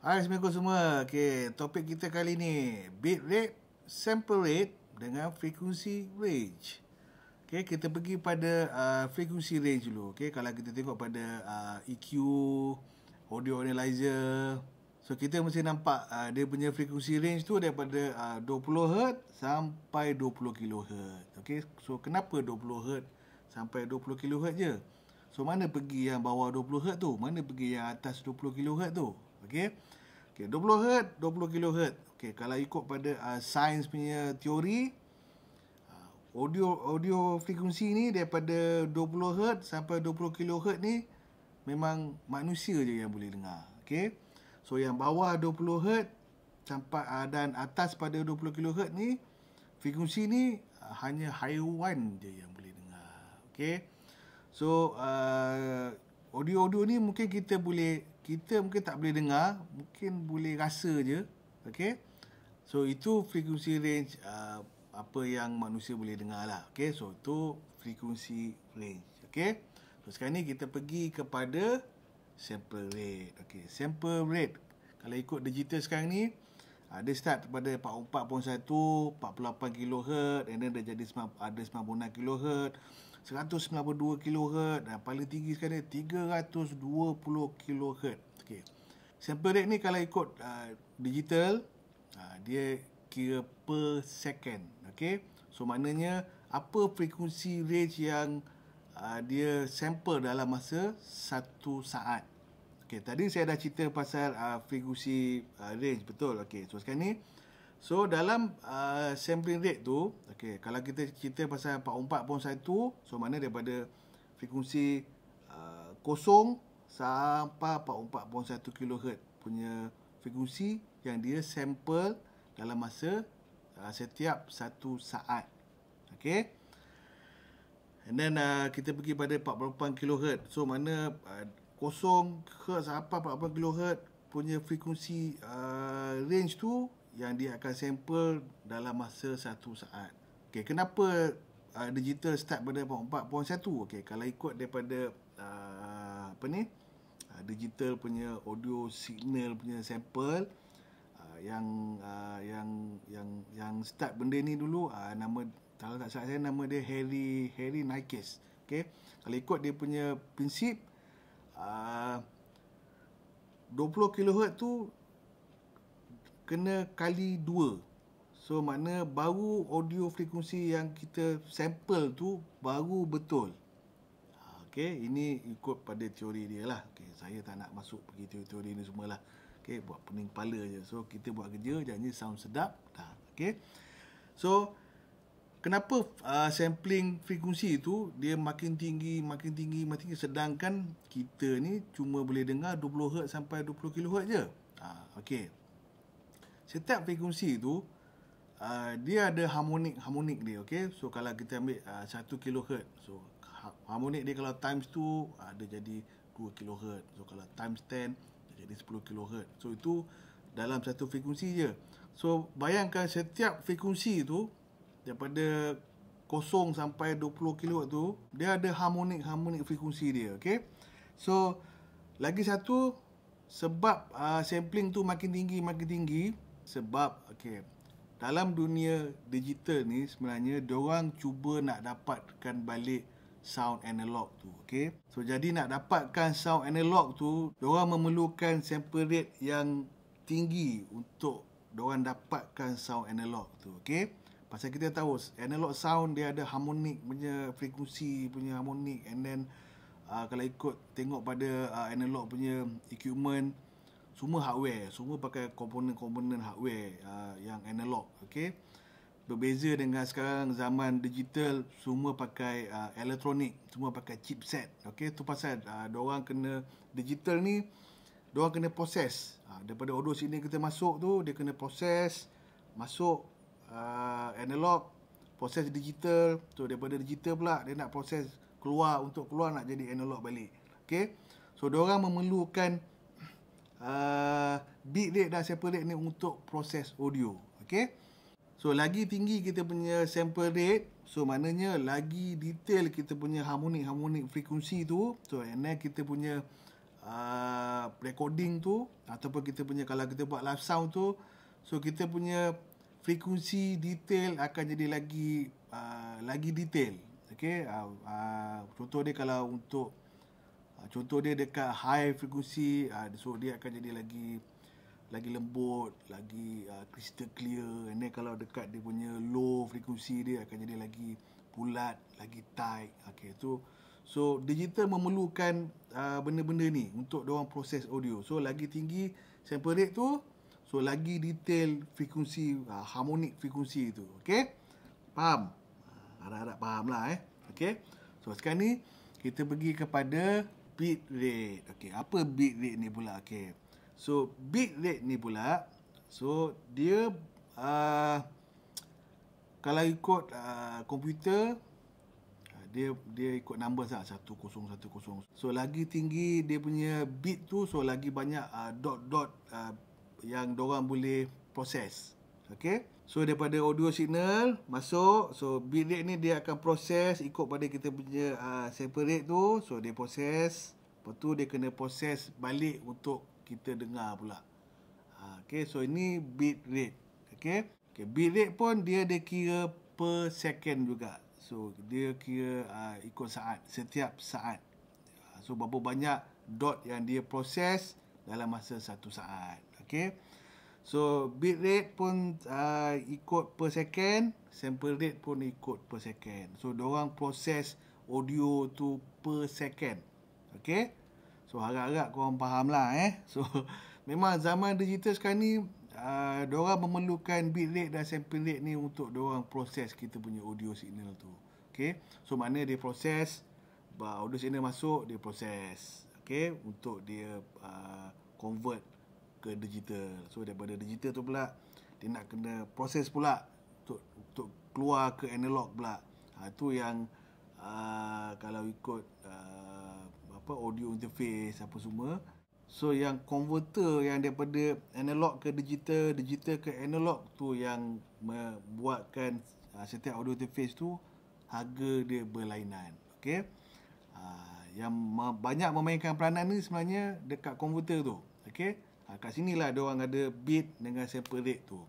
Hai, Assalamualaikum semua. Okay, topik kita kali ni, bit rate, sample rate dengan frequency range. Okay, kita pergi pada uh, frequency range dulu. Okay, kalau kita tengok pada uh, EQ, audio analyzer. So, kita mesti nampak uh, dia punya frequency range tu daripada uh, 20Hz sampai 20kHz. Okay, so kenapa 20Hz sampai 20kHz je? So, mana pergi yang bawah 20Hz tu? Mana pergi yang atas 20kHz tu? okey okey 20 hertz 20 kilohertz okey kalau ikut pada uh, sains punya teori uh, audio audio frekuensi ni daripada 20 hertz sampai 20 kilohertz ni memang manusia je yang boleh dengar okey so yang bawah 20 hertz sampai uh, dan atas pada 20 kilohertz ni frekuensi ni uh, hanya haiwan je yang boleh dengar okey so uh, audio audio ni mungkin kita boleh kita mungkin tak boleh dengar, mungkin boleh rasa je. Okay. So, itu frekuensi range uh, apa yang manusia boleh dengar lah. Okay. So, itu frekuensi range. Okay. So, sekarang ni kita pergi kepada sample rate. Okay. Sample rate. Kalau ikut digital sekarang ni, uh, dia start pada 44.1, 48 kHz, and then dia jadi ada 96 kHz. 192 kHz dan paling tinggi sekarang 320 kHz. Okey. Sample rate ni kalau ikut uh, digital uh, dia kira per second. Okey. So maknanya apa frekuensi range yang uh, dia sampel dalam masa satu saat. Okey, tadi saya dah cerita pasal uh, frekuensi uh, range betul. Okey. So sekarang ni So dalam uh, sampling rate tu, okay, kalau kita cerita pasal 44 pun satu, so mana daripada frekuensi uh, kosong sampai 44.1 kHz punya frekuensi yang dia sampel dalam masa uh, setiap satu saat. Okay. And then uh, kita pergi pada 48 kHz. So mana uh, kosong ke sampai 48 kHz punya frekuensi uh, range tu yang dia akan sampel dalam masa satu saat. Okey, kenapa uh, digital start pada 4.1? Okey, kalau ikut daripada uh, apa ni? Uh, digital punya audio signal punya sampel uh, yang uh, yang yang yang start benda ni dulu uh, nama kalau tak salah saya nama dia Harry Harry Nikes. Okey. Kalau ikut dia punya prinsip uh, 20 kHz tu kena kali dua so makna baru audio frekuensi yang kita sampel tu baru betul ha, Okay, ini ikut pada teori dia lah okay, saya tak nak masuk pergi teori-teori ni semualah Okay, buat pening kepala je so kita buat kerja janji sound sedap dah ha, okay. so kenapa uh, sampling frekuensi tu dia makin tinggi makin tinggi makin tinggi sedangkan kita ni cuma boleh dengar 20 Hz sampai 20 kHz je ha, okay setiap frekuensi tu uh, dia ada harmonik harmonik dia okey so kalau kita ambil uh, 1 kHz so ha, harmonik dia kalau times 2 uh, dia jadi 2 kHz so kalau times 10 dia jadi 10 kHz so itu dalam satu frekuensi je so bayangkan setiap frekuensi tu daripada kosong sampai 20 kilo tu dia ada harmonik harmonik frekuensi dia okey so lagi satu sebab uh, sampling tu makin tinggi makin tinggi sebab okey dalam dunia digital ni sebenarnya diorang cuba nak dapatkan balik sound analog tu okey so jadi nak dapatkan sound analog tu diorang memerlukan sample rate yang tinggi untuk diorang dapatkan sound analog tu okey pasal kita tahu analog sound dia ada harmonik punya frekuensi punya harmonik and then uh, kalau ikut tengok pada uh, analog punya equipment semua hardware semua pakai komponen-komponen hardware uh, yang analog okey berbeza dengan sekarang zaman digital semua pakai uh, elektronik semua pakai chipset okey tu pasal uh, diorang kena digital ni diorang kena proses uh, daripada order sini kita masuk tu dia kena proses masuk uh, analog proses digital tu daripada digital pula dia nak proses keluar untuk keluar nak jadi analog balik okey so diorang memerlukan Ah, bit rate dan sample rate ni untuk proses audio okay? so lagi tinggi kita punya sample rate so maknanya lagi detail kita punya harmonic harmonic frekuensi tu so and then kita punya uh, recording tu ataupun kita punya kalau kita buat live sound tu so kita punya frekuensi detail akan jadi lagi uh, lagi detail okay? uh, uh, contoh dia kalau untuk Ah, contoh dia dekat high frequency uh, so dia akan jadi lagi lagi lembut lagi uh, crystal clear Ini kalau dekat dia punya low frequency dia akan jadi lagi bulat lagi tight Okay tu, so digital memerlukan uh, benda-benda ni untuk dia proses audio so lagi tinggi sample rate tu so lagi detail frekuensi uh, harmonic frekuensi tu okey faham harap-harap faham lah eh okey so sekarang ni kita pergi kepada bit rate. Okey, apa bit rate ni pula? Okey. So bit rate ni pula so dia uh, kalau ikut uh, komputer uh, dia dia ikut numbers lah 1010. So lagi tinggi dia punya bit tu so lagi banyak uh, dot dot uh, yang dia orang boleh proses. Okey. So daripada audio signal masuk So bit rate ni dia akan proses ikut pada kita punya uh, rate tu So dia proses Lepas tu dia kena proses balik untuk kita dengar pula ha, Okay so ini bit rate okay? okay bit rate pun dia dia kira per second juga So dia kira uh, ikut saat setiap saat So berapa banyak dot yang dia proses dalam masa satu saat Okay So bit rate pun uh, ikut per second, sample rate pun ikut per second. So diorang proses audio tu per second. Okay? So harap-harap kau faham lah eh. So memang zaman digital sekarang ni, uh, diorang memerlukan bit rate dan sample rate ni untuk diorang proses kita punya audio signal tu. Okay? So mana dia proses, audio signal masuk, dia proses. Okay? Untuk dia uh, convert ke digital. So daripada digital tu pula dia nak kena proses pula untuk untuk keluar ke analog pula. Ha tu yang uh, kalau ikut uh, apa audio interface apa semua. So yang converter yang daripada analog ke digital, digital ke analog tu yang membuatkan uh, ah, setiap audio interface tu harga dia berlainan. Okey. Uh, yang banyak memainkan peranan ni sebenarnya dekat komputer tu. Okey ha, Kat sini lah dia orang ada beat dengan sample rate tu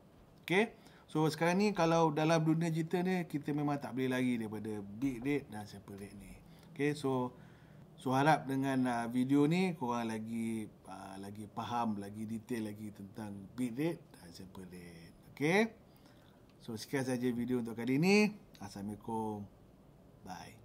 Okay So sekarang ni kalau dalam dunia digital ni Kita memang tak boleh lari daripada beat rate dan sample rate ni Okay so So harap dengan uh, video ni korang lagi uh, lagi faham, lagi detail lagi tentang beat rate dan sample rate. Okay? So sekian saja video untuk kali ini. Assalamualaikum. Bye.